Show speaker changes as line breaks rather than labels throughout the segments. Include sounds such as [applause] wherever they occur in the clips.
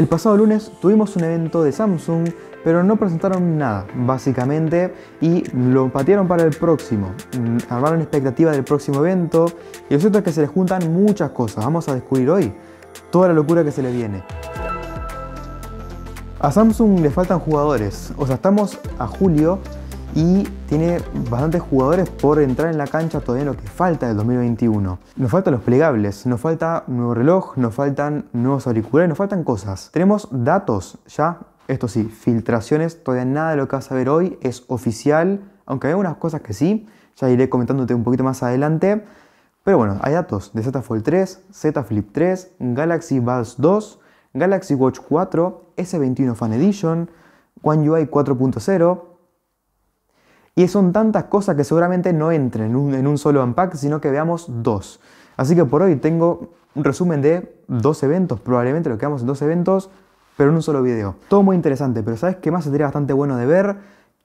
El pasado lunes tuvimos un evento de Samsung, pero no presentaron nada, básicamente, y lo patearon para el próximo. Mm, armaron expectativa del próximo evento, y lo cierto es que se les juntan muchas cosas. Vamos a descubrir hoy toda la locura que se le viene. A Samsung le faltan jugadores, o sea, estamos a julio y tiene bastantes jugadores por entrar en la cancha todavía lo que falta del 2021. Nos faltan los plegables, nos falta un nuevo reloj, nos faltan nuevos auriculares, nos faltan cosas. Tenemos datos ya, esto sí, filtraciones, todavía nada de lo que vas a ver hoy es oficial, aunque hay algunas cosas que sí, ya iré comentándote un poquito más adelante. Pero bueno, hay datos de Z Fold 3, Z Flip 3, Galaxy Buds 2, Galaxy Watch 4, S21 Fan Edition, One UI 4.0, y son tantas cosas que seguramente no entren en un, solo un solo unpack, sino que veamos dos. Así que por hoy tengo un resumen de dos eventos, probablemente lo que en dos eventos, pero en un solo video. Todo muy interesante, pero ¿sabes qué más sería bastante bueno de ver?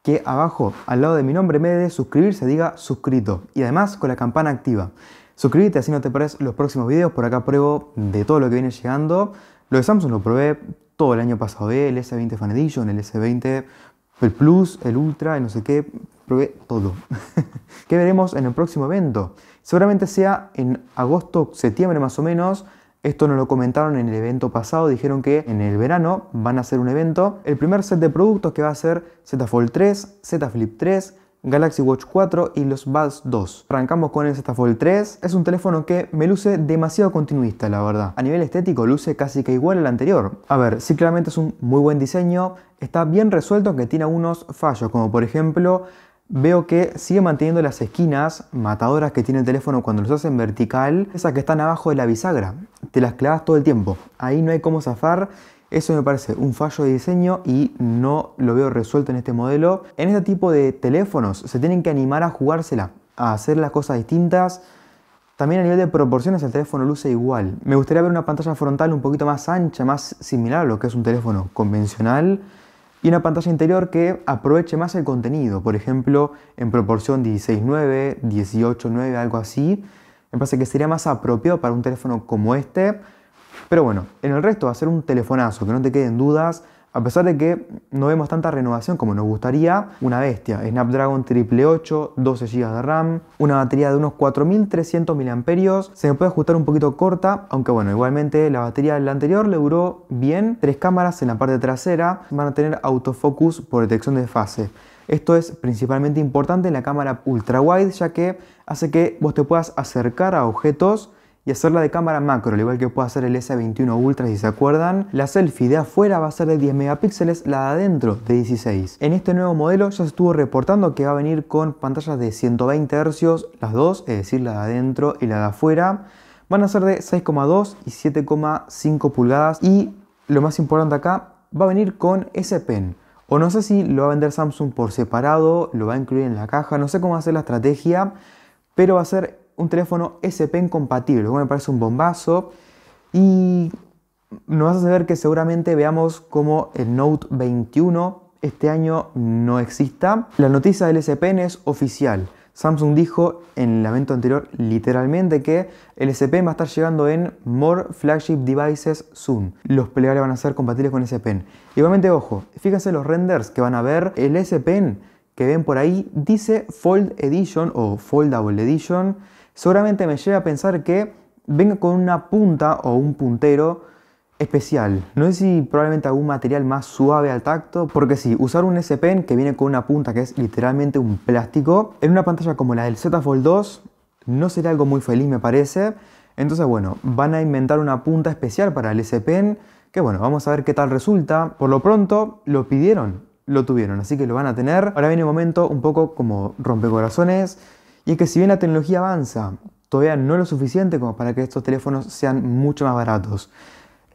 Que abajo, al lado de mi nombre, me vez de suscribirse, diga suscrito. Y además con la campana activa. Suscríbete así no te perdés los próximos videos, por acá pruebo de todo lo que viene llegando. Lo de Samsung lo probé todo el año pasado, el S20 Fan Edition, el S20 el Plus, el Ultra, el no sé qué, probé todo. [laughs] ¿Qué veremos en el próximo evento? Seguramente sea en agosto, septiembre más o menos. Esto nos lo comentaron en el evento pasado, dijeron que en el verano van a hacer un evento. El primer set de productos que va a ser Z Fold 3, Z Flip 3, Galaxy Watch 4 y los Buds 2. Arrancamos con el Z Fold 3. Es un teléfono que me luce demasiado continuista, la verdad. A nivel estético luce casi que igual al anterior. A ver, sí claramente es un muy buen diseño, está bien resuelto aunque tiene algunos fallos, como por ejemplo veo que sigue manteniendo las esquinas matadoras que tiene el teléfono cuando los hacen vertical, esas que están abajo de la bisagra, te las clavas todo el tiempo, ahí no hay cómo zafar, eso me parece un fallo de diseño y no lo veo resuelto en este modelo. En este tipo de teléfonos se tienen que animar a jugársela, a hacer las cosas distintas, también a nivel de proporciones el teléfono luce igual. Me gustaría ver una pantalla frontal un poquito más ancha, más similar a lo que es un teléfono convencional y una pantalla interior que aproveche más el contenido, por ejemplo, en proporción 16.9, 18.9, algo así. Me parece que sería más apropiado para un teléfono como este. Pero bueno, en el resto, hacer un telefonazo, que no te queden dudas, a pesar de que no vemos tanta renovación como nos gustaría, una bestia, Snapdragon 888, 12 GB de RAM, una batería de unos 4300 mAh, se me puede ajustar un poquito corta, aunque bueno, igualmente la batería del anterior le duró bien, tres cámaras en la parte trasera, van a tener autofocus por detección de fase. Esto es principalmente importante en la cámara ultra wide ya que hace que vos te puedas acercar a objetos y hacerla de cámara macro, al igual que puede hacer el S21 Ultra si se acuerdan. La selfie de afuera va a ser de 10 megapíxeles, la de adentro de 16. En este nuevo modelo ya se estuvo reportando que va a venir con pantallas de 120 Hz, las dos, es decir, la de adentro y la de afuera. Van a ser de 6,2 y 7,5 pulgadas y lo más importante acá, va a venir con S Pen. O no sé si lo va a vender Samsung por separado, lo va a incluir en la caja, no sé cómo va a ser la estrategia, pero va a ser un teléfono S Pen compatible, me parece un bombazo. Y nos hace ver que seguramente veamos como el Note 21 este año no exista. La noticia del S Pen es oficial. Samsung dijo en el evento anterior literalmente que el S Pen va a estar llegando en More Flagship Devices soon. Los plegables van a ser compatibles con S Pen. Igualmente, ojo, fíjense los renders que van a ver. El S Pen que ven por ahí dice Fold Edition o Foldable Edition seguramente me lleve a pensar que venga con una punta o un puntero especial. No sé si probablemente algún material más suave al tacto, porque sí, usar un S Pen que viene con una punta que es literalmente un plástico, en una pantalla como la del Z Fold 2, no sería algo muy feliz me parece. Entonces bueno, van a inventar una punta especial para el S Pen, que bueno, vamos a ver qué tal resulta. Por lo pronto, lo pidieron, lo tuvieron, así que lo van a tener. Ahora viene un momento un poco como rompecorazones, y es que si bien la tecnología avanza, todavía no es lo suficiente como para que estos teléfonos sean mucho más baratos.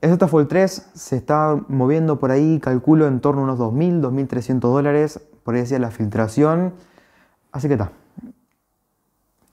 El Z Fold 3 se está moviendo por ahí, calculo, en torno a unos 2.000, 2.300 dólares, por ahí decía la filtración. Así que está.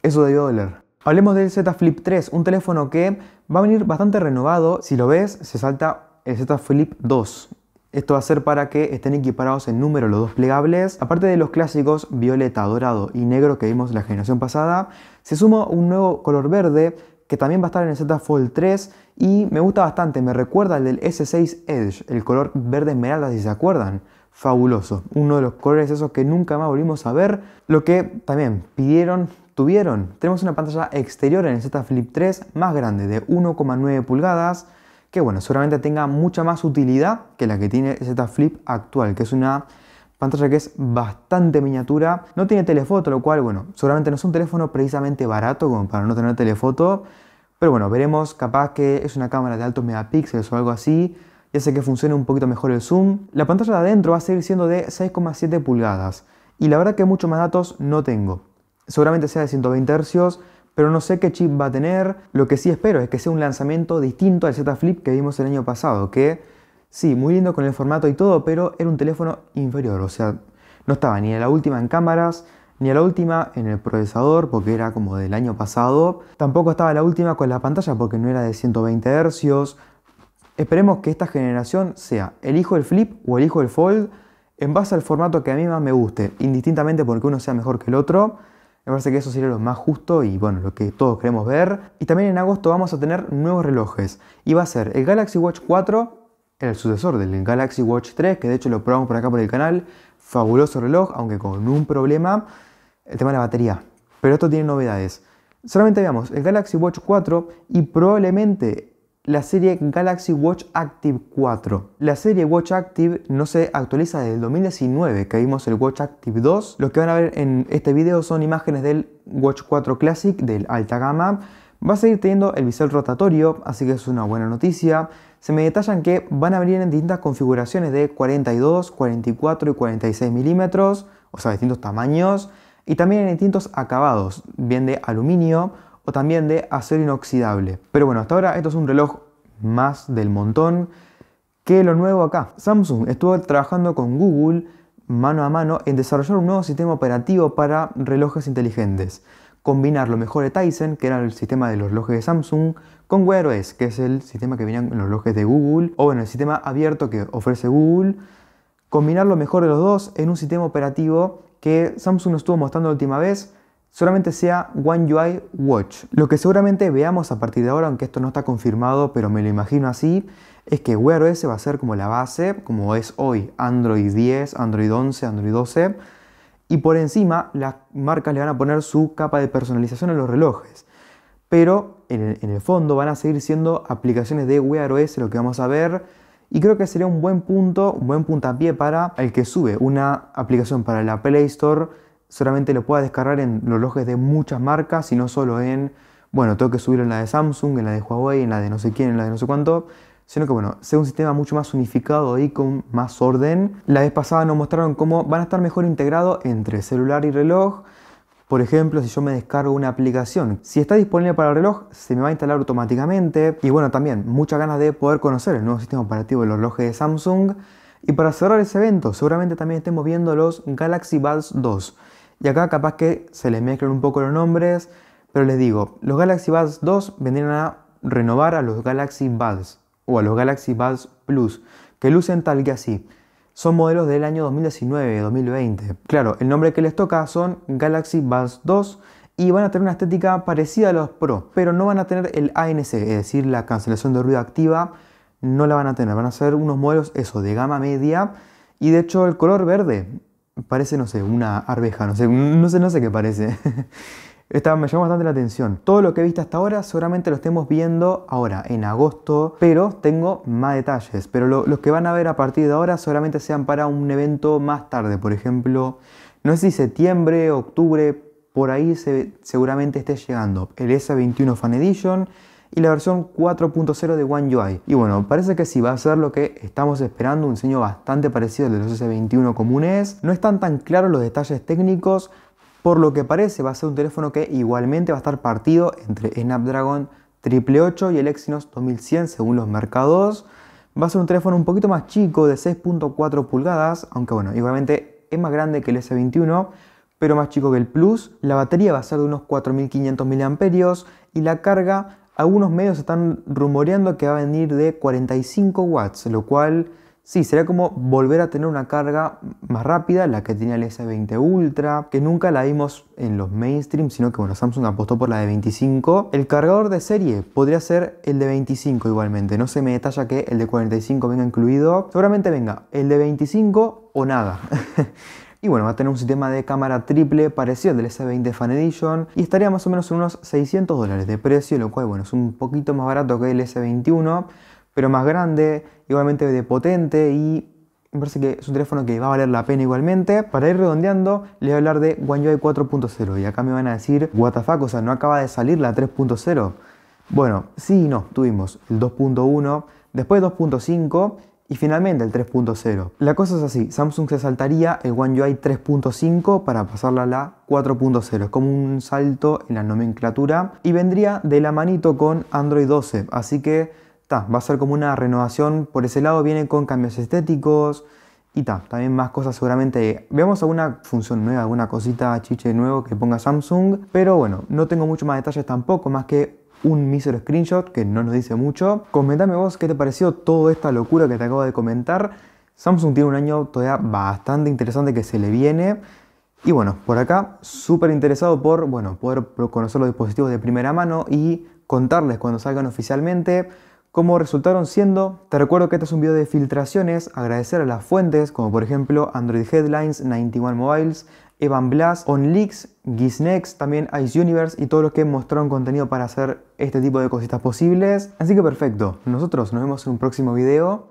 Eso debió doler. Hablemos del Z Flip 3, un teléfono que va a venir bastante renovado. Si lo ves, se salta el Z Flip 2. Esto va a ser para que estén equiparados en número los dos plegables. Aparte de los clásicos violeta, dorado y negro que vimos la generación pasada, se suma un nuevo color verde que también va a estar en el Z Fold 3 y me gusta bastante, me recuerda el del S6 Edge, el color verde esmeralda si se acuerdan. Fabuloso, uno de los colores esos que nunca más volvimos a ver, lo que también pidieron, tuvieron. Tenemos una pantalla exterior en el Z Flip 3 más grande de 1,9 pulgadas, que bueno, seguramente tenga mucha más utilidad que la que tiene Z Flip actual, que es una pantalla que es bastante miniatura, no tiene telefoto, lo cual bueno, seguramente no es un teléfono precisamente barato como para no tener telefoto, pero bueno, veremos, capaz que es una cámara de altos megapíxeles o algo así, ya sé que funcione un poquito mejor el zoom. La pantalla de adentro va a seguir siendo de 6,7 pulgadas y la verdad que muchos más datos no tengo. Seguramente sea de 120 Hz, pero no sé qué chip va a tener. Lo que sí espero es que sea un lanzamiento distinto al Z Flip que vimos el año pasado, que sí, muy lindo con el formato y todo, pero era un teléfono inferior, o sea, no estaba ni a la última en cámaras, ni a la última en el procesador porque era como del año pasado. Tampoco estaba la última con la pantalla porque no era de 120 Hz. Esperemos que esta generación sea el hijo el flip o el hijo el fold en base al formato que a mí más me guste, indistintamente porque uno sea mejor que el otro. Me parece que eso sería lo más justo y bueno, lo que todos queremos ver. Y también en agosto vamos a tener nuevos relojes. Y va a ser el Galaxy Watch 4, el sucesor del Galaxy Watch 3, que de hecho lo probamos por acá por el canal. Fabuloso reloj, aunque con un problema, el tema de la batería. Pero esto tiene novedades. Solamente veamos el Galaxy Watch 4 y probablemente la serie Galaxy Watch Active 4. La serie Watch Active no se actualiza desde el 2019 que vimos el Watch Active 2. Lo que van a ver en este video son imágenes del Watch 4 Classic del alta gama. Va a seguir teniendo el bisel rotatorio, así que es una buena noticia. Se me detallan que van a venir en distintas configuraciones de 42, 44 y 46 milímetros, o sea, distintos tamaños, y también en distintos acabados, bien de aluminio, o también de acero inoxidable. Pero bueno, hasta ahora esto es un reloj más del montón que lo nuevo acá. Samsung estuvo trabajando con Google mano a mano en desarrollar un nuevo sistema operativo para relojes inteligentes. Combinar lo mejor de Tyson, que era el sistema de los relojes de Samsung, con Wear OS, que es el sistema que venían en los relojes de Google, o bueno, el sistema abierto que ofrece Google. Combinar lo mejor de los dos en un sistema operativo que Samsung estuvo mostrando la última vez, solamente sea One UI Watch. Lo que seguramente veamos a partir de ahora, aunque esto no está confirmado, pero me lo imagino así, es que Wear OS va a ser como la base, como es hoy Android 10, Android 11, Android 12, y por encima las marcas le van a poner su capa de personalización a los relojes. Pero en el, fondo van a seguir siendo aplicaciones de Wear OS lo que vamos a ver. Y creo que sería un buen punto, un buen puntapié para el que sube una aplicación para la Play Store solamente lo pueda descargar en los relojes de muchas marcas y no solo en, bueno, tengo que subir en la de Samsung, en la de Huawei, en la de no sé quién, en la de no sé cuánto, sino que bueno, sea un sistema mucho más unificado y con más orden. La vez pasada nos mostraron cómo van a estar mejor integrados entre celular y reloj. Por ejemplo, si yo me descargo una aplicación, si está disponible para el reloj, se me va a instalar automáticamente. Y bueno, también muchas ganas de poder conocer el nuevo sistema operativo de los relojes de Samsung. Y para cerrar ese evento, seguramente también estemos viendo los Galaxy Buds 2. Y acá capaz que se les mezclan un poco los nombres, pero les digo, los Galaxy Buds 2 vendrían a renovar a los Galaxy Buds o a los Galaxy Buds Plus, que lucen tal que así. Son modelos del año 2019-2020. Claro, el nombre que les toca son Galaxy Buds 2 y van a tener una estética parecida a los Pro, pero no van a tener el ANC, es decir, la cancelación de ruido activa no la van a tener. Van a ser unos modelos, eso, de gama media. Y de hecho el color verde parece, no sé, una arveja, no sé, no sé, no sé qué parece. [laughs] me llama bastante la atención. Todo lo que he visto hasta ahora seguramente lo estemos viendo ahora, en agosto, pero tengo más detalles. Pero lo, los que van a ver a partir de ahora seguramente sean para un evento más tarde, por ejemplo, no sé si septiembre, octubre, por ahí se, seguramente esté llegando el S21 Fan Edition, y la versión 4.0 de One UI. Y bueno, parece que sí va a ser lo que estamos esperando, un diseño bastante parecido al de los S21 comunes. No están tan claros los detalles técnicos, por lo que parece va a ser un teléfono que igualmente va a estar partido entre Snapdragon 888 y el Exynos 2100 según los mercados. Va a ser un teléfono un poquito más chico de 6.4 pulgadas, aunque bueno, igualmente es más grande que el S21, pero más chico que el Plus. La batería va a ser de unos 4500 mAh y la carga algunos medios están rumoreando que va a venir de 45 watts, lo cual sí, sería como volver a tener una carga más rápida, la que tenía el S20 Ultra, que nunca la vimos en los mainstream, sino que bueno, Samsung apostó por la de 25. El cargador de serie podría ser el de 25 igualmente, no se me detalla que el de 45 venga incluido, seguramente venga el de 25 o nada. [laughs] Y bueno, va a tener un sistema de cámara triple parecido al del S20 Fan Edition y estaría más o menos en unos 600 dólares de precio, lo cual bueno, es un poquito más barato que el S21, pero más grande, igualmente de potente y me parece que es un teléfono que va a valer la pena igualmente. Para ir redondeando, les voy a hablar de One UI 4.0 y acá me van a decir, what the fuck, o sea, no acaba de salir la 3.0. Bueno, sí y no, tuvimos el 2.1, después 2.5 y finalmente el 3.0. La cosa es así, Samsung se saltaría el One UI 3.5 para pasarla a la 4.0. Es como un salto en la nomenclatura y vendría de la manito con Android 12. Así que va a ser como una renovación. Por ese lado viene con cambios estéticos y ta, también más cosas seguramente. Veamos alguna función nueva, alguna cosita chiche nuevo que ponga Samsung. Pero bueno, no tengo mucho más detalles tampoco, más que un mísero screenshot que no nos dice mucho. Comentame vos qué te pareció toda esta locura que te acabo de comentar. Samsung tiene un año todavía bastante interesante que se le viene. Y bueno, por acá súper interesado por bueno, poder conocer los dispositivos de primera mano y contarles cuando salgan oficialmente cómo resultaron siendo. Te recuerdo que este es un video de filtraciones, agradecer a las fuentes como por ejemplo Android Headlines, 91 Mobiles, Evan Blas, OnLeaks, Giznex, también Ice Universe y todos los que mostraron contenido para hacer este tipo de cositas posibles. Así que perfecto, nosotros nos vemos en un próximo video.